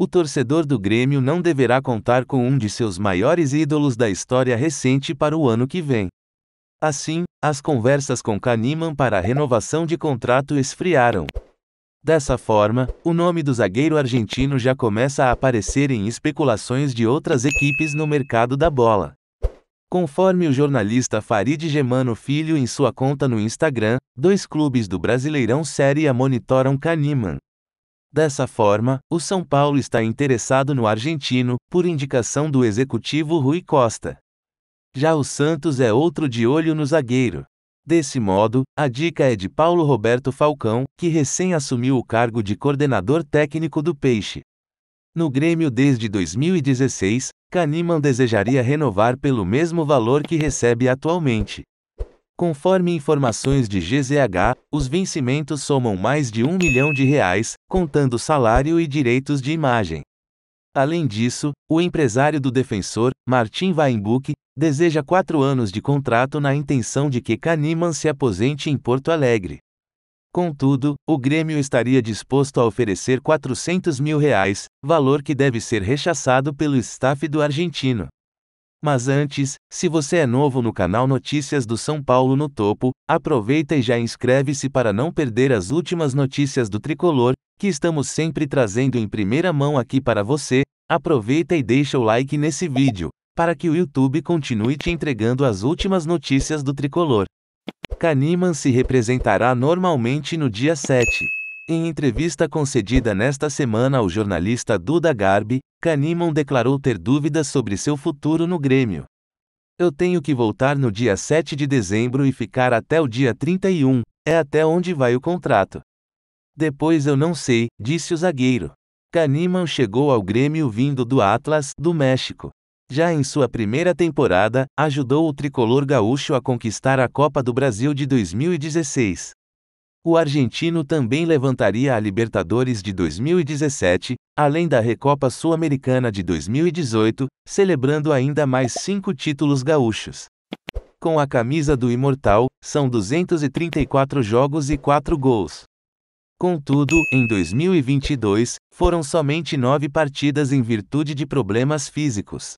O torcedor do Grêmio não deverá contar com um de seus maiores ídolos da história recente para o ano que vem. Assim, as conversas com Kahneman para a renovação de contrato esfriaram. Dessa forma, o nome do zagueiro argentino já começa a aparecer em especulações de outras equipes no mercado da bola. Conforme o jornalista Farid Gemano Filho em sua conta no Instagram, dois clubes do Brasileirão Série A monitoram Kahneman, Dessa forma, o São Paulo está interessado no argentino, por indicação do executivo Rui Costa. Já o Santos é outro de olho no zagueiro. Desse modo, a dica é de Paulo Roberto Falcão, que recém assumiu o cargo de coordenador técnico do Peixe. No Grêmio desde 2016, Caniman desejaria renovar pelo mesmo valor que recebe atualmente. Conforme informações de GZH, os vencimentos somam mais de um milhão de reais, contando salário e direitos de imagem. Além disso, o empresário do defensor, Martin Weinbuch, deseja quatro anos de contrato na intenção de que Kahneman se aposente em Porto Alegre. Contudo, o Grêmio estaria disposto a oferecer 400 mil reais, valor que deve ser rechaçado pelo staff do argentino. Mas antes, se você é novo no canal Notícias do São Paulo no Topo, aproveita e já inscreve-se para não perder as últimas notícias do tricolor, que estamos sempre trazendo em primeira mão aqui para você. Aproveita e deixa o like nesse vídeo, para que o YouTube continue te entregando as últimas notícias do tricolor. Caniman se representará normalmente no dia 7. Em entrevista concedida nesta semana ao jornalista Duda Garbi, Canimon declarou ter dúvidas sobre seu futuro no Grêmio. Eu tenho que voltar no dia 7 de dezembro e ficar até o dia 31, é até onde vai o contrato. Depois eu não sei, disse o zagueiro. Canimon chegou ao Grêmio vindo do Atlas, do México. Já em sua primeira temporada, ajudou o tricolor gaúcho a conquistar a Copa do Brasil de 2016. O argentino também levantaria a Libertadores de 2017, além da Recopa Sul-Americana de 2018, celebrando ainda mais cinco títulos gaúchos. Com a camisa do Imortal, são 234 jogos e 4 gols. Contudo, em 2022, foram somente nove partidas em virtude de problemas físicos.